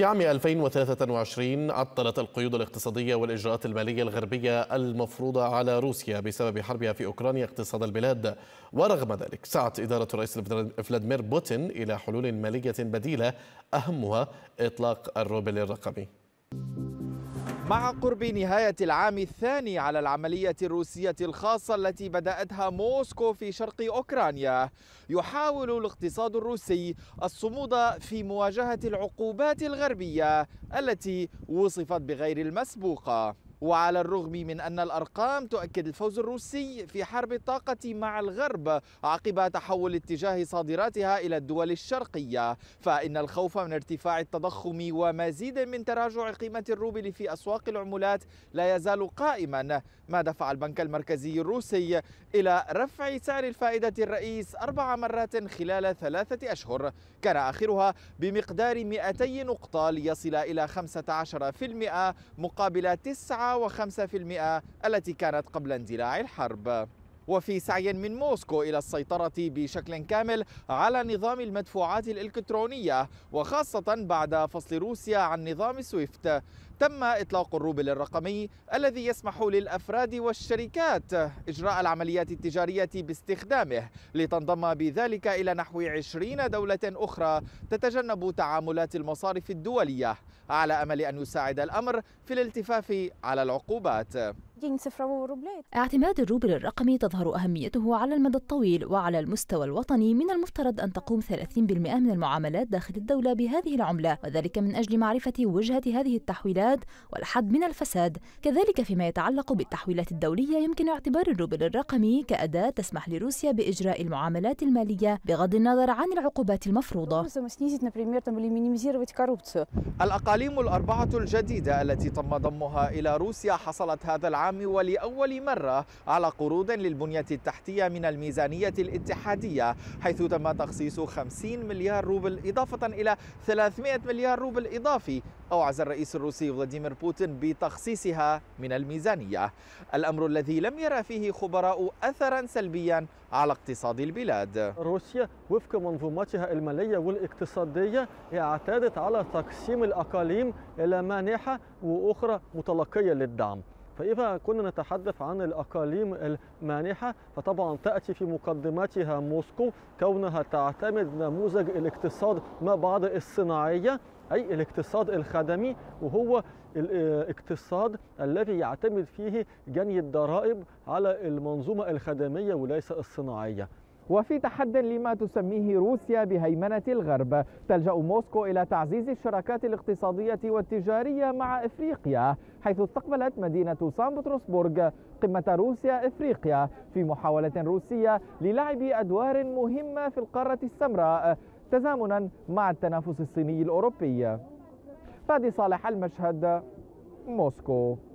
في عام 2023 عطلت القيود الاقتصادية والإجراءات المالية الغربية المفروضة على روسيا بسبب حربها في أوكرانيا اقتصاد البلاد ورغم ذلك سعت إدارة الرئيس فلاديمير بوتين إلى حلول مالية بديلة أهمها إطلاق الروبل الرقمي مع قرب نهاية العام الثاني على العملية الروسية الخاصة التي بدأتها موسكو في شرق أوكرانيا يحاول الاقتصاد الروسي الصمود في مواجهة العقوبات الغربية التي وصفت بغير المسبوقة وعلى الرغم من أن الأرقام تؤكد الفوز الروسي في حرب الطاقة مع الغرب عقب تحول اتجاه صادراتها إلى الدول الشرقية فإن الخوف من ارتفاع التضخم ومزيد من تراجع قيمة الروبل في أسواق العملات لا يزال قائما ما دفع البنك المركزي الروسي إلى رفع سعر الفائدة الرئيس أربع مرات خلال ثلاثة أشهر كان آخرها بمقدار 200 نقطة ليصل إلى 15% مقابل 9 105% التي كانت قبل اندلاع الحرب وفي سعي من موسكو إلى السيطرة بشكل كامل على نظام المدفوعات الإلكترونية وخاصة بعد فصل روسيا عن نظام سويفت تم إطلاق الروبل الرقمي الذي يسمح للأفراد والشركات إجراء العمليات التجارية باستخدامه لتنضم بذلك إلى نحو 20 دولة أخرى تتجنب تعاملات المصارف الدولية على أمل أن يساعد الأمر في الالتفاف على العقوبات اعتماد الروبل الرقمي تظهر أهميته على المدى الطويل وعلى المستوى الوطني من المفترض أن تقوم 30% من المعاملات داخل الدولة بهذه العملة وذلك من أجل معرفة وجهة هذه التحويلات الفساد والحد من الفساد كذلك فيما يتعلق بالتحويلات الدولية يمكن اعتبار الروبل الرقمي كأداة تسمح لروسيا بإجراء المعاملات المالية بغض النظر عن العقوبات المفروضة الأقاليم الأربعة الجديدة التي تم ضمها إلى روسيا حصلت هذا العام ولأول مرة على قروض للبنية التحتية من الميزانية الاتحادية حيث تم تخصيص 50 مليار روبل إضافة إلى 300 مليار روبل إضافي أوعز الرئيس الروسي فلاديمير بوتين بتخصيصها من الميزانية الأمر الذي لم يرى فيه خبراء أثرا سلبيا على اقتصاد البلاد روسيا وفق منظومتها المالية والاقتصادية اعتادت على تقسيم الأقاليم إلى مانحة وأخرى متلقية للدعم فإذا كنا نتحدث عن الأقاليم المانحة فطبعا تأتي في مقدمتها موسكو كونها تعتمد نموذج الاقتصاد ما بعد الصناعية أي الاقتصاد الخدمي وهو الاقتصاد الذي يعتمد فيه جني الضرائب على المنظومة الخدمية وليس الصناعية وفي تحد لما تسميه روسيا بهيمنة الغرب تلجأ موسكو إلى تعزيز الشراكات الاقتصادية والتجارية مع إفريقيا حيث استقبلت مدينة سان بطرسبورغ قمة روسيا إفريقيا في محاولة روسية للعب أدوار مهمة في القارة السمراء تزامنا مع التنافس الصيني الأوروبي فادي صالح المشهد موسكو